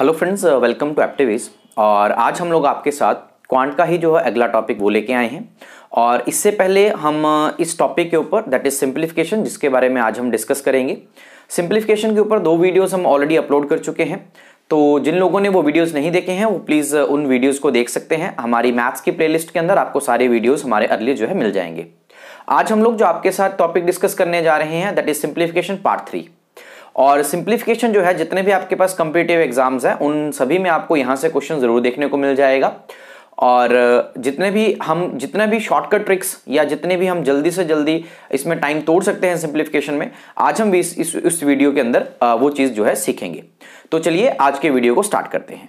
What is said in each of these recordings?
Hello friends welcome to एक्टिविज और आज हम लोग आपके साथ क्वांट का ही जो है अगला टॉपिक वो लेके आए हैं और इससे पहले हम uh, इस टॉपिक के ऊपर दैट इज़ सिंप्लीफिकेशन जिसके बारे में आज हम डिस्कस करेंगे सिंप्लीफिकेशन के ऊपर दो वीडियोस हम ऑलरेडी अपलोड कर चुके हैं तो जिन लोगों ने वो वीडियोस नहीं देखे हैं वो प्लीज़ uh, उन वीडियोस को देख सकते हैं हमारी मैथ्स की प्लेलिस्ट के अंदर आपको सारे वीडियोस हमारे अर्ली जो है मिल जाएंगे आज हम लोग जो आपके साथ टॉपिक डिस्कस करने जा रहे हैं that is simplification part three और सिंप्लीफिकेशन जो है जितने भी आपके पास कंपिटेटिव एग्जाम्स हैं उन सभी में आपको यहाँ से क्वेश्चन ज़रूर देखने को मिल जाएगा और जितने भी हम जितने भी शॉर्टकट ट्रिक्स या जितने भी हम जल्दी से जल्दी इसमें टाइम तोड़ सकते हैं सिंप्लीफिकेशन में आज हम भी इस इस, इस वीडियो के अंदर वो चीज़ जो है सीखेंगे तो चलिए आज के वीडियो को स्टार्ट करते हैं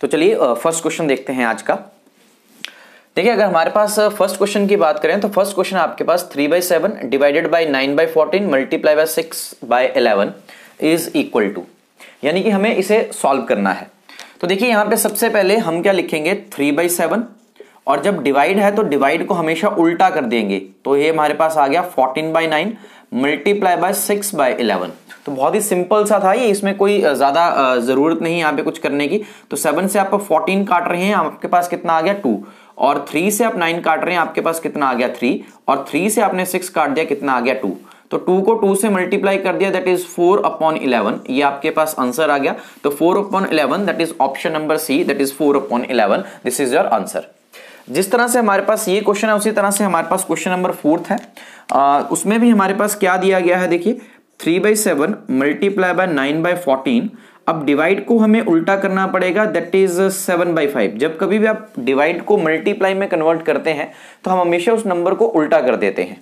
तो चलिए फर्स्ट क्वेश्चन देखते हैं आज का देखिए अगर हमारे पास फर्स्ट क्वेश्चन की बात करें तो फर्स्ट क्वेश्चन आपके पास three by seven divided by nine by fourteen multiply by six by eleven is equal to यानी कि हमें इसे सॉल्व करना है तो देखिए यहां पे सबसे पहले हम क्या लिखेंगे थ्री बाई सेवन और जब डिवाइड है तो डिवाइड को हमेशा उल्टा कर देंगे तो ये हमारे पास आ गया fourteen by nine multiply by six by eleven तो बहुत ही सिंपल सा था ये इसमें कोई ज़्यादा ज़रूरत नहीं यहाँ पे कुछ करने की तो सेवन से आप फोर्टीन काट रहे हैं आपके पास कितना आ गया टू और थ्री से आप नाइन काट रहे हैं आपके पास कितना आ गया थ्री और थ्री से आपने सिक्स काट दिया कितना आ गया टू तो टू को टू से मल्टीप्लाई कर दिया that is four upon eleven ये आपके पास आंसर आ गया तो four upon eleven that is option number C that is four upon eleven this is your answer जिस तरह से हमारे पास ये क्वेश्चन है उसी तरह से हमारे पास क्वेश्चन नंबर फोर्थ है आ, उसमें भी हमारे पास क्या दिया गया है देखिए three by seven multiply by nine by fourteen अब डिवाइड को हमें उल्टा करना पड़ेगा that is seven by five जब कभी भी आप डिवाइड को मल्टीप्लाई में कन्वर्ट करते हैं तो हम हमेशा उस नंबर को उल्टा कर देते हैं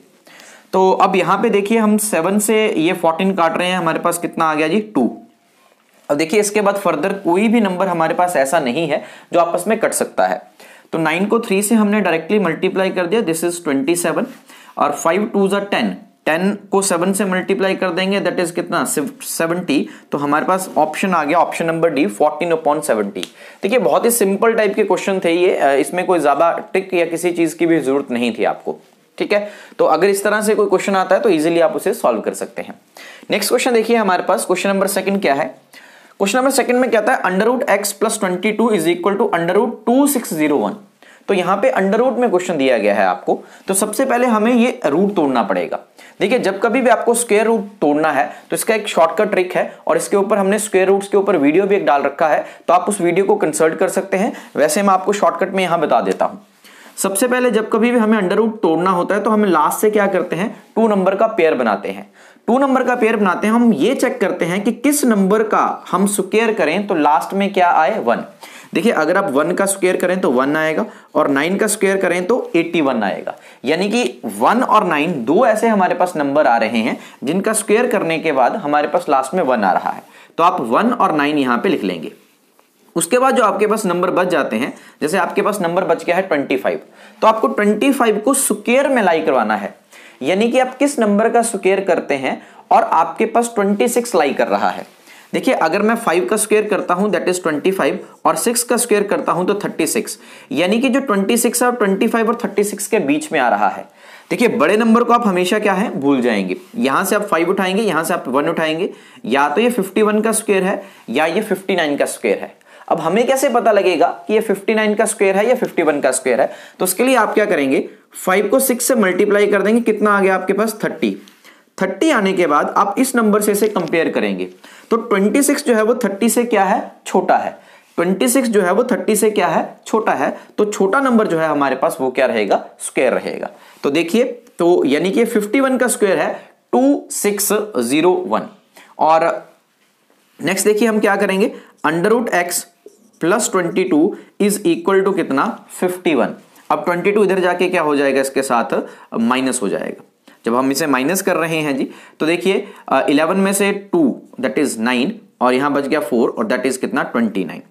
तो अब यहां पे देखिए हम सेवन से ये फोर्टीन काट रहे हैं हमारे पास कितना आ गया जी टू अब देखिए इसके बाद फर्दर कोई भी नंबर हमारे पास ऐसा नहीं है जो आपस में कट सकता है तो नाइन को थ्री से हमने डायरेक्टली मल्टीप्लाई कर दिया दिस इज ट्वेंटी और फाइव टू जो टेन टेन को सेवन से मल्टीप्लाई कर देंगे दैट इज कितना सेवेंटी तो हमारे पास ऑप्शन आ गया option number D fourteen upon seventy देखिए बहुत ही सिंपल टाइप के क्वेश्चन थे ये इसमें कोई ज्यादा ट्रिक या किसी चीज की भी जरूरत नहीं थी आपको ठीक है तो अगर इस तरह से कोई क्वेश्चन आता है तो इजिली आप उसे सॉल्व कर सकते हैं नेक्स्ट क्वेश्चन देखिए हमारे पास क्वेश्चन नंबर सेकंड क्या है क्वेश्चन नंबर सेकंड में क्या था under root x plus twenty two is equal to under root two six zero one तो यहां पे अंडर रूट में क्वेश्चन दिया गया है आपको तो सबसे पहले हमें ये रूट तोड़ना पड़ेगा देखिए जब कभी भी आपको स्क्वेयर रूट तोड़ना है तो इसका एक शॉर्टकट ट्रिक है और इसके ऊपर हमने स्क्वेयर रूट्स के ऊपर वीडियो भी एक डाल रखा है तो आप उस वीडियो को कंसल्ट कर सकते हैं वैसे मैं आपको शॉर्टकट में यहां बता देता हूं सबसे पहले जब कभी भी हमें अंडर रूट तोड़ना होता है तो हमें लास्ट से क्या करते हैं टू नंबर का पेयर बनाते हैं टू नंबर का पेयर बनाते हैं हम ये चेक करते हैं कि किस नंबर का हम स्क्वेयर करें तो लास्ट में क्या आए वन देखिए अगर आप वन का स्क्वेयर करें तो वन आएगा और नाइन का स्क्वेयर करें तो एट्टी वन आएगा यानी कि वन और नाइन दो ऐसे हमारे पास नंबर आ रहे हैं जिनका स्क्वेयर करने के बाद हमारे पास लास्ट में वन आ रहा है तो आप वन और नाइन यहाँ पे लिख लेंगे उसके बाद जो आपके पास नंबर बच जाते हैं जैसे आपके पास नंबर बच गया है ट्वेंटी फाइव तो आपको ट्वेंटी फाइव को स्क्वेयर में लाई करवाना है यानी कि आप किस नंबर का स्क्वेयर करते हैं और आपके पास ट्वेंटी सिक्स लाई कर रहा है देखिए अगर मैं फाइव का स्क्वेयर करता हूं दैट इज ट्वेंटी फाइव और सिक्स का स्क्वेयर करता हूं तो थर्टी सिक्स यानी कि जो ट्वेंटी सिक्स और ट्वेंटी फाइव और थर्टी सिक्स के बीच में आ रहा है देखिए बड़े नंबर को आप हमेशा क्या है भूल जाएंगे यहां से आप फाइव उठाएंगे यहां से आप वन उठाएंगे या तो ये फिफ्टी वन का स्क्वेयर है या ये फिफ्टी नाइन का स्क्वेयर है अब हमें कैसे पता लगेगा कि ये 59 का स्क्वायर है या 51 का स्क्वायर है तो उसके लिए आप क्या करेंगे 5 को 6 से मल्टीप्लाई कर देंगे कितना आ गया आपके पास 30 थर्टी आने के बाद आप इस नंबर से इसे कंपेयर करेंगे तो ट्वेंटी सिक्स जो है वो थर्टी से क्या है छोटा है ट्वेंटी सिक्स जो है वो थर्टी से क्या है छोटा है तो छोटा नंबर जो है हमारे पास वो क्या रहेगा स्क्वेयर रहेगा तो देखिए तो यानी कि फिफ्टी वन का स्क्वेयर है टू सिक्स जीरो वन और नेक्स्ट देखिए हम क्या करेंगे under root x plus twenty two is equal to कितना फिफ्टी वन अब ट्वेंटी टू इधर जाके क्या हो जाएगा इसके साथ माइनस हो जाएगा जब हम इसे माइनस कर रहे हैं जी तो देखिए इलेवन uh, में से टू दैट इज़ नाइन और यहां बच गया फोर और दैट इज़ कितना ट्वेंटी नाइन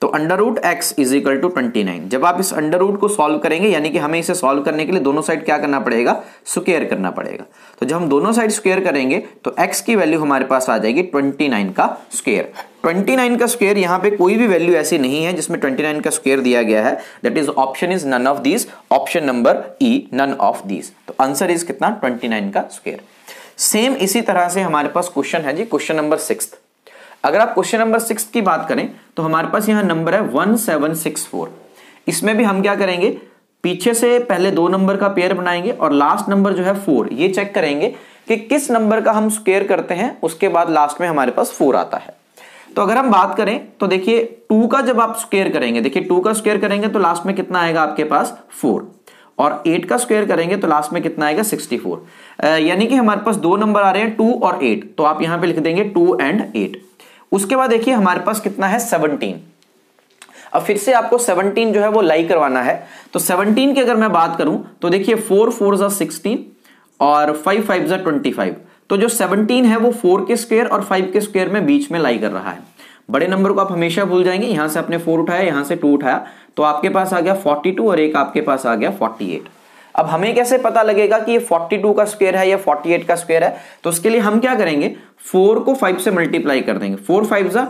तो under root x is equal to twenty nine जब आप इस अंडर रूट को सॉल्व करेंगे यानी कि हमें इसे सॉल्व करने के लिए दोनों साइड क्या करना पड़ेगा स्क्वेयर करना पड़ेगा तो जब हम दोनों साइड स्क्वेयर करेंगे तो एक्स की वैल्यू हमारे पास आ जाएगी ट्वेंटी नाइन का स्क्वेयर 29 का स्क्वेयर यहाँ पे कोई भी वैल्यू ऐसी नहीं है जिसमें 29 का स्क्वेयर दिया गया है that is option is none of these option number E none of these तो आंसर इज कितना 29 का स्क्वेयर सेम इसी तरह से हमारे पास क्वेश्चन है जी क्वेश्चन नंबर सिक्स अगर आप क्वेश्चन नंबर सिक्स की बात करें तो हमारे पास यहां नंबर है वन सेवन सिक्स फोर इसमें भी हम क्या करेंगे पीछे से पहले दो नंबर का पेयर बनाएंगे और लास्ट नंबर जो है फोर ये चेक करेंगे कि किस नंबर का हम स्क्वेयर करते हैं उसके बाद लास्ट में हमारे पास फोर आता है तो अगर हम बात करें तो देखिए टू का जब आप स्केयर करेंगे देखिए टू का स्क्वेयर करेंगे तो लास्ट में कितना आएगा आपके पास फोर और एट का स्क्वायर करेंगे तो लास्ट में कितना आएगा सिक्सटी फोर यानी कि हमारे पास दो नंबर आ रहे हैं टू और एट तो आप यहां पर लिख देंगे टू एंड एट उसके बाद देखिए हमारे पास कितना है सेवनटीन अब फिर से आपको 17 जो है वो लाई करवाना है तो 17 की अगर मैं बात करूं तो देखिए फोर फोर ज़ा सिक्सटीन और फाइव फाइव जो ट्वेंटी फाइव तो जो 17 है वो फोर के स्क्वेयर और फाइव के स्क्वेयर में बीच में लाई कर रहा है बड़े नंबर को आप हमेशा भूल जाएंगे यहां से आपने फोर उठाया यहां से टू उठाया तो आपके पास आ गया फोर्टी टू और एक आपके पास आ गया फोर्टी एट अब हमें कैसे पता लगेगा कि ये 42 का स्क्वायर है या 48 का स्क्वायर है तो उसके लिए हम क्या करेंगे 4 को 5 से मल्टीप्लाई कर देंगे 4 20 ज़ा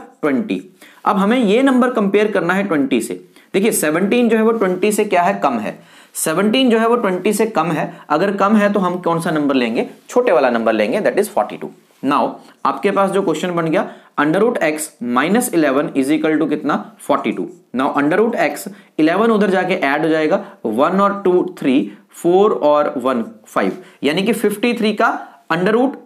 अब हमें ये नंबर कंपेयर करना है 20 से देखिए 17 जो है वो 20 से क्या है कम है 17 जो है वो 20 से कम है अगर कम है तो हम कौन सा नंबर लेंगे छोटे वाला नंबर लेंगे दैट इज फोर्टी नाउ आपके पास जो क्वेश्चन बन गया under root x minus eleven is equal to कितना forty two now under root x eleven उधर जाके ऐड हो जाएगा वन और टू थ्री फोर और वन फाइव यानी कि फिफ्टी थ्री का under root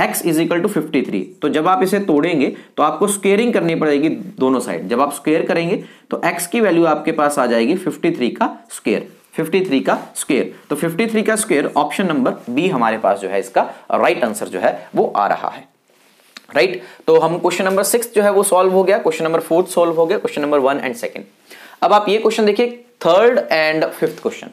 x is equal to fifty three तो जब आप इसे तोड़ेंगे तो आपको स्केयरिंग करनी पड़ेगी दोनों साइड जब आप स्केयर करेंगे तो एक्स की वैल्यू आपके पास आ जाएगी फिफ्टी थ्री का स्केयर 53 का स्क्वेयर तो 53 का स्क्वेयर ऑप्शन नंबर बी हमारे पास जो है इसका राइट right आंसर जो है वो आ रहा है राइट right? तो हम क्वेश्चन नंबर सिक्स जो है वो सॉल्व हो गया क्वेश्चन नंबर फोर्थ सॉल्व हो गया question number one and second अब आप ये क्वेश्चन देखिए थर्ड एंड फिफ्थ क्वेश्चन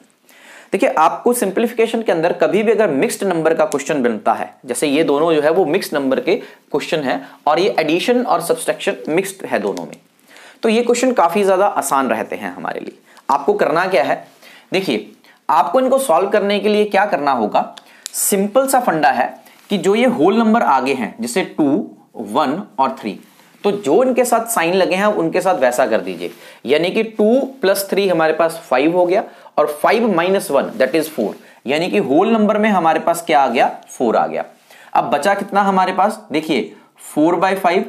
देखिए आपको सिंप्लीफिकेशन के अंदर कभी भी अगर मिक्स्ड नंबर का क्वेश्चन बनता है जैसे ये दोनों जो है वो मिक्स्ड नंबर के क्वेश्चन है और ये एडिशन और सब्सट्रैक्शन मिक्स्ड है दोनों में तो ये क्वेश्चन काफी ज्यादा आसान रहते हैं हमारे लिए आपको करना क्या है देखिए आपको इनको सॉल्व करने के लिए क्या करना होगा सिंपल सा फंडा है कि जो ये होल नंबर आगे हैं जैसे टू वन और थ्री तो जो इनके साथ साइन लगे हैं उनके साथ वैसा कर दीजिए यानी कि टू प्लस थ्री हमारे पास फाइव हो गया और five minus one that is four यानी कि होल नंबर में हमारे पास क्या आ गया फोर आ गया अब बचा कितना हमारे पास देखिए four by five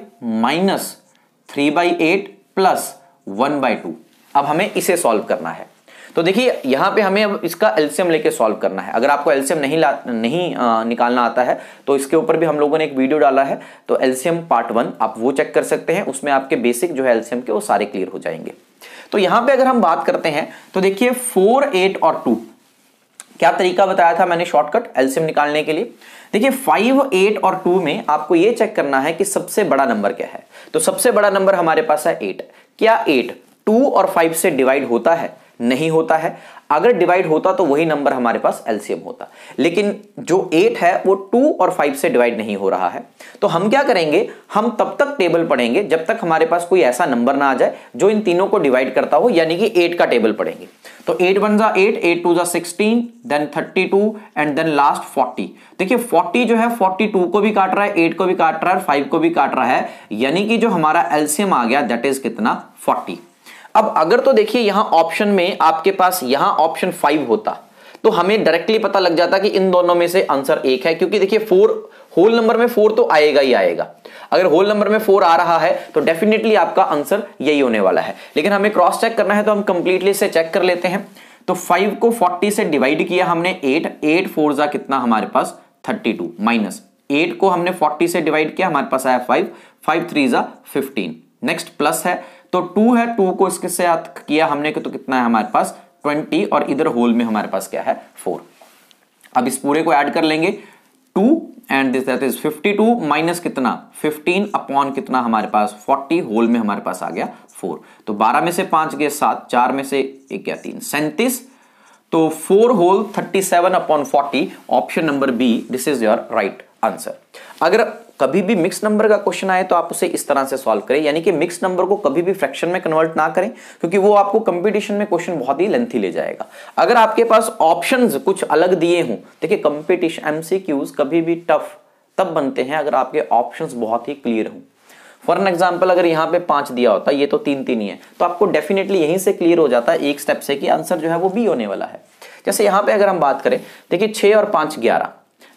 minus three by eight plus one by two अब हमें इसे सॉल्व करना है तो देखिए यहां पे हमें अब इसका एल्सियम लेके सॉल्व करना है अगर आपको एल्सियम नहीं ला नहीं आ, निकालना आता है तो इसके ऊपर भी हम लोगों ने एक वीडियो डाला है तो एल्सियम पार्ट वन आप वो चेक कर सकते हैं उसमें आपके बेसिक जो है एल्सियम के वो सारे क्लियर हो जाएंगे तो यहां पे अगर हम बात करते हैं तो देखिए फोर एट और टू क्या तरीका बताया था मैंने शॉर्टकट एल्सियम निकालने के लिए देखिए फाइव एट और टू में आपको यह चेक करना है कि सबसे बड़ा नंबर क्या है तो सबसे बड़ा नंबर हमारे पास है एट क्या एट टू और फाइव से डिवाइड होता है नहीं होता है अगर डिवाइड होता तो वही नंबर हमारे पास एलसीएम होता लेकिन जो एट है वो टू और फाइव से डिवाइड नहीं हो रहा है तो हम क्या करेंगे हम तब तक टेबल पढ़ेंगे जब तक हमारे पास कोई ऐसा नंबर ना आ जाए जो इन तीनों को डिवाइड करता हो यानी कि एट का टेबल पढ़ेंगे तो एट वन जा एट एट टू जा sixteen then thirty two and then last forty देखिए फोर्टी जो है फोर्टी टू को भी काट रहा है एट को भी काट रहा है फाइव को भी काट रहा है यानी कि जो हमारा एलसीएम आ गया दैट इज कितना फोर्टी अब अगर तो देखिए यहां ऑप्शन में आपके पास यहां ऑप्शन फाइव होता तो हमें डायरेक्टली पता लग जाता कि इन दोनों में से आंसर एक है क्योंकि देखिए फोर होल नंबर में फोर तो आएगा ही आएगा अगर होल नंबर में फोर आ रहा है तो डेफिनेटली आपका आंसर यही होने वाला है लेकिन हमें क्रॉस चेक करना है तो हम कंप्लीटली इसे चेक कर लेते हैं तो फाइव को फोर्टी से डिवाइड किया हमने एट एट फोर जा कितना हमारे पास थर्टी टू माइनस एट को हमने फोर्टी से डिवाइड किया हमारे पास आया फाइव फाइव थ्री जा फिफ्टीन नेक्स्ट प्लस है तो टू है टू को इसके साथ किया हमने कि तो कितना है हमारे पास ट्वेंटी और इधर होल में हमारे पास क्या है फोर अब इस पूरे को ऐड कर लेंगे two and this that is fifty two minus कितना फिफ्टीन अपॉन कितना हमारे पास फोर्टी होल में हमारे पास आ गया फोर तो बारह में से पांच गया सात चार में से एक गया तीन सैंतीस तो four whole thirty seven upon forty option number B this is your right answer अगर कभी भी मिक्स नंबर का क्वेश्चन आए तो आप उसे इस तरह से सॉल्व करें यानी कि मिक्स नंबर को कभी भी फ्रैक्शन में कन्वर्ट ना करें क्योंकि वो आपको कंपटीशन में क्वेश्चन बहुत ही लेंथी ले जाएगा अगर आपके पास ऑप्शन कुछ अलग दिए हों देखिए कंपटीशन एमसीक्यूज कभी भी टफ तब बनते हैं अगर आपके ऑप्शन बहुत ही क्लियर हों फॉर एन एग्जाम्पल अगर यहाँ पे पांच दिया होता ये तो तीन तीन ही है तो आपको डेफिनेटली यहीं से क्लियर हो जाता है एक स्टेप से कि आंसर जो है वो बी होने वाला है जैसे यहाँ पे अगर हम बात करें देखिए छह और पांच ग्यारह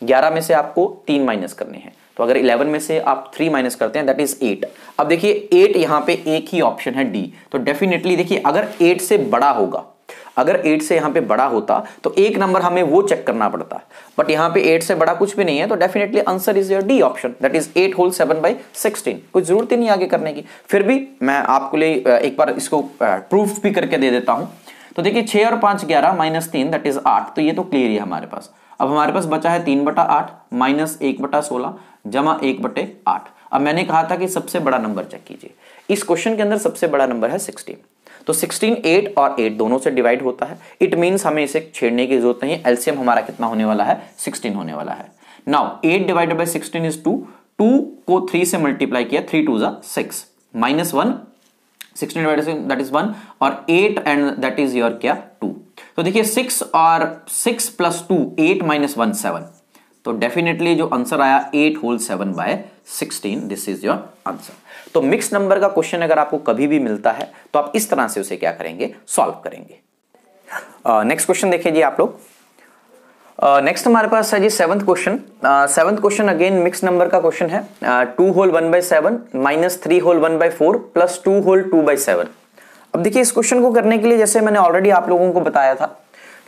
ग्यारह में से आपको तीन माइनस करने हैं तो अगर 11 में से आप 3 माइनस करते हैं दैट इज 8 अब देखिए 8 यहां पे एक ही ऑप्शन है डी तो डेफिनेटली देखिए अगर 8 से बड़ा होगा अगर 8 से यहां पे बड़ा होता तो एक नंबर हमें वो चेक करना पड़ता बट यहां पे 8 से बड़ा कुछ भी नहीं है तो definitely answer is your D option that is 8 whole 7 by sixteen कोई जरूरत ही नहीं आगे करने की फिर भी मैं आपको लिए एक बार इसको प्रूफ भी करके दे देता हूं तो देखिए छह और पांच ग्यारह माइनस तीन दैट इज आठ तो ये तो क्लियर है हमारे पास अब हमारे पास बचा है तीन बटा आठ माइनस एक बटा सोलह जमा एक बटे आठ अब मैंने कहा था कि सबसे बड़ा नंबर चेक कीजिए इस क्वेश्चन के अंदर सबसे बड़ा नंबर है सिक्सटीन तो 16 एट और एट दोनों से डिवाइड होता है इट मीन्स हमें इसे छेड़ने की जरूरत नहीं है एलसीएम हमारा कितना होने वाला है सिक्सटीन होने वाला है now eight divided by sixteen is two two को थ्री से मल्टीप्लाई किया थ्री टू जा six minus one sixteen divided that is one और eight and that is your क्या टू तो देखिए सिक्स और six plus two eight minus one seven तो डेफिनेटली जो आंसर आया eight whole seven by sixteen this is your answer तो mix number का क्वेश्चन अगर आपको कभी भी मिलता है तो आप इस तरह से उसे क्या करेंगे सॉल्व करेंगे नेक्स्ट uh, क्वेश्चन देखिए जी आप लोग नेक्स्ट uh, हमारे पास है जी seventh question seventh question again mix number का क्वेश्चन है two whole one by seven minus three whole one by four plus two whole two by seven अब देखिए इस क्वेश्चन को करने के लिए जैसे मैंने ऑलरेडी आप लोगों को बताया था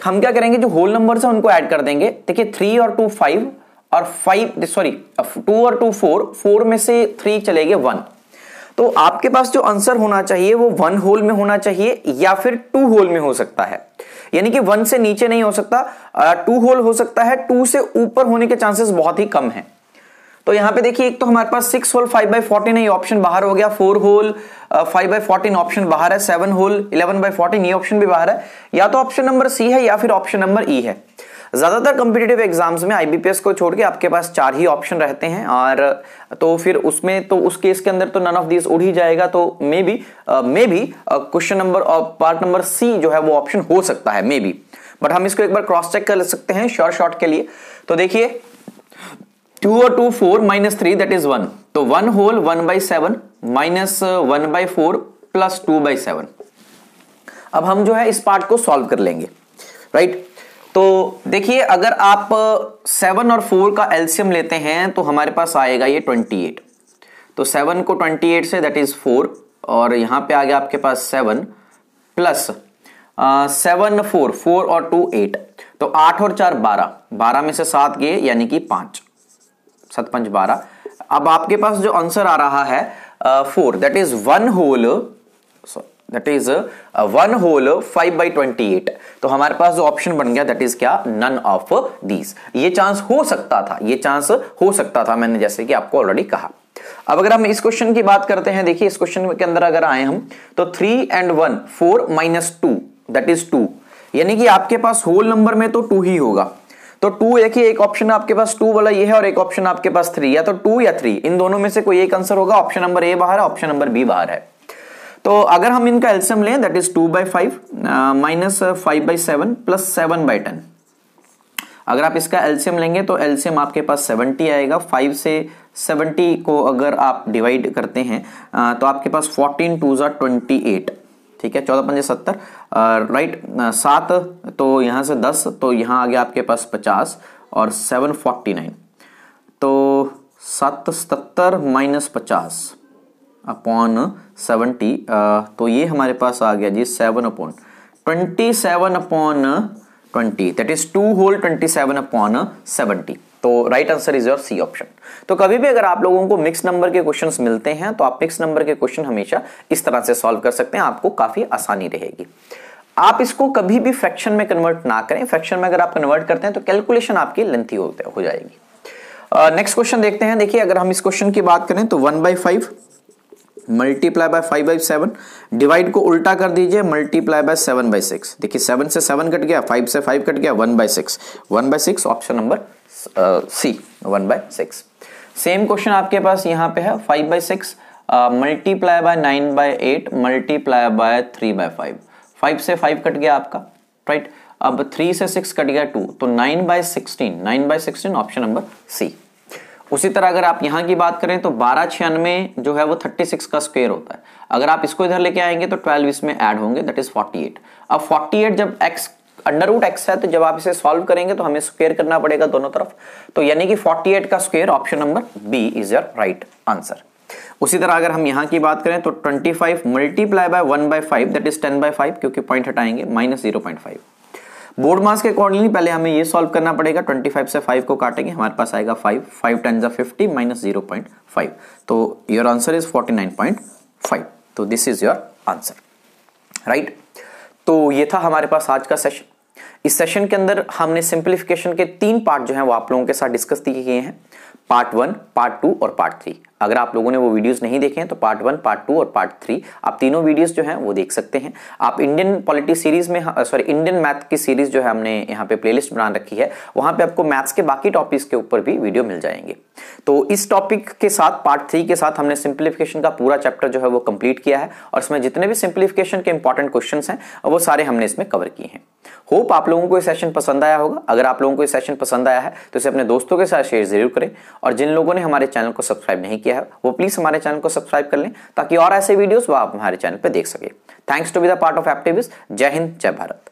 हम क्या करेंगे जो होल नंबर है उनको ऐड कर देंगे देखिए थ्री और टू फाइव और फाइव सॉरी टू और टू फोर फोर में से थ्री चले गए वन तो आपके पास जो आंसर होना चाहिए वो वन होल में होना चाहिए या फिर टू होल में हो सकता है यानी कि वन से नीचे नहीं हो सकता टू होल हो सकता है टू से ऊपर होने के चांसेस बहुत ही कम है तो यहां पे देखिए एक तो हमारे पास six whole five by fourteen ये ऑप्शन बाहर हो गया four whole five by fourteen option बाहर है seven whole eleven by fourteen ये ऑप्शन भी बाहर है या तो ऑप्शन नंबर सी है या फिर ऑप्शन नंबर ई है ज़्यादातर कंपिटेटिव एग्जाम्स में आईबीपीएस को छोड़ के आपके पास चार ही ऑप्शन रहते हैं और तो फिर उसमें तो उस केस के अंदर तो नन ऑफ दिस उड़ ही जाएगा तो maybe maybe question number part number C जो है वो ऑप्शन हो सकता है मे बी बट हम इसको एक बार क्रॉस चेक कर सकते हैं शॉर्ट शॉर्ट के लिए तो देखिए टू और two four minus three that is one तो one whole one by seven minus one by four plus two by seven अब हम जो है इस पार्ट को सॉल्व कर लेंगे राइट तो देखिए अगर आप सेवन uh, और फोर का एल्सियम लेते हैं तो हमारे पास आएगा ये ट्वेंटी एट तो सेवन को ट्वेंटी एट से दैट इज़ फोर और यहां पे आ गया आपके पास seven plus seven four four और टू एट तो आठ और चार बारह बारह में से सात गए यानी कि पांच सतपंच बारह अब आपके पास जो आंसर आ रहा है four that is one whole that is one whole five by twenty eight तो हमारे पास जो ऑप्शन बन गया दैट इज क्या नन ऑफ दीज ये चांस हो सकता था ये चांस हो सकता था मैंने जैसे कि आपको ऑलरेडी कहा अब अगर हम इस क्वेश्चन की बात करते हैं देखिए इस क्वेश्चन के अंदर अगर आए हम तो three and one four minus two that is two यानी कि आपके पास होल नंबर में तो टू ही होगा तो टू देखिए एक ऑप्शन आपके पास टू वाला ये है और एक ऑप्शन आपके पास थ्री तो या तो टू या थ्री इन दोनों में से कोई एक आंसर होगा ऑप्शन नंबर ए बाहर है ऑप्शन नंबर बी बाहर है तो अगर हम इनका एल्सियम लें that is two by five minus five by seven plus seven by ten अगर आप इसका एल्सियम लेंगे तो एल्सियम आपके पास सेवनटी आएगा फाइव से सेवनटी को अगर आप डिवाइड करते हैं uh, तो आपके पास फोर्टीन टू जो ट्वेंटी एट ठीक है चौदह पंजे सत्तर राइट सात तो यहाँ से दस तो यहाँ आ गया आपके पास पचास और सेवन फोर्टी नाइन तो सात सत्तर माइनस पचास अपॉन सेवेंटी तो ये हमारे पास आ गया जी seven upon twenty seven upon twenty that is two whole twenty seven upon seventy तो right answer is your C option तो कभी भी अगर आप लोगों को मिक्स नंबर के क्वेश्चन मिलते हैं तो आप मिक्स नंबर के क्वेश्चन हमेशा इस तरह से सॉल्व कर सकते हैं आपको काफी आसानी रहेगी आप इसको कभी भी फ्रैक्शन में कन्वर्ट ना करें फ्रैक्शन में अगर आप कन्वर्ट करते हैं तो कैलकुलेशन आपकी लेंथी होते हो जाएगी नेक्स्ट uh, क्वेश्चन देखते हैं देखिए अगर हम इस क्वेश्चन की बात करें तो one by five multiply by five by seven divide को उल्टा कर दीजिए multiply by seven by six देखिए सेवन से सेवन कट गया फाइव से फाइव कट गया one by six one by six option number C one by six same question आपके पास यहाँ पे है five by six multiply by nine by eight multiply by three by five five से फाइव कट गया आपका राइट right? अब थ्री से सिक्स कट गया टू तो nine by sixteen nine by sixteen option number C उसी तरह अगर आप यहां की बात करें तो बारह छियानवे जो है वो थर्टी सिक्स का स्क्वेयर होता है अगर आप इसको इधर लेके आएंगे तो ट्वेल्व इसमें ऐड होंगे दैट इज फोर्टी एट अब फोर्टी एट जब एक्स अंडर रूट एक्स है तो जब आप इसे सॉल्व करेंगे तो हमें स्क्वेयर करना पड़ेगा दोनों तरफ तो यानी कि 48 का square option number B is your right answer उसी तरह अगर हम यहां की बात करें तो 25 five multiply by one by five that is ten by five क्योंकि पॉइंट हटाएंगे minus zero point five BODMAS के अकॉर्डिंगली पहले हमें ये सॉल्व करना पड़ेगा 25 से 5 को काटेंगे हमारे पास आएगा 5 5 टेन जा fifty minus zero point five तो योर आंसर इज 49.5 तो this is your answer right तो ये था हमारे पास आज का सेशन इस सेशन के अंदर हमने सिंप्लीफिकेशन के तीन पार्ट जो है वो आप लोगों के साथ डिस्कस किए हैं पार्ट वन पार्ट टू और पार्ट थ्री अगर आप लोगों ने वो वीडियोस नहीं देखे हैं तो पार्ट वन पार्ट टू और पार्ट थ्री आप तीनों वीडियोस जो हैं वो देख सकते हैं आप इंडियन पॉलिटिक्स सीरीज में सॉरी इंडियन मैथ की सीरीज जो है हमने यहाँ पे प्लेलिस्ट बना रखी है वहाँ पे आपको मैथ्स के बाकी टॉपिक्स के ऊपर भी वीडियो मिल जाएंगे तो इस टॉपिक के साथ पार्ट थ्री के साथ हमने सिंप्लीफिकेशन का पूरा चैप्टर जो है वो कंप्लीट किया है और इसमें जितने भी सिंप्लीफिकेशन के इंपॉर्टेंट क्वेश्चन हैं वो सारे हमने इसमें कवर किए हैं होप आप लोगों को ये सेशन पसंद आया होगा अगर आप लोगों को ये सेशन पसंद आया है तो इसे अपने दोस्तों के साथ शेयर जरूर करें और जिन लोगों ने हमारे चैनल को सब्सक्राइब नहीं किया है वो प्लीज़ हमारे चैनल को सब्सक्राइब कर लें ताकि और ऐसे वीडियोज़ आप हमारे चैनल पर देख सके thanks to be the part of activist जय हिंद जय भारत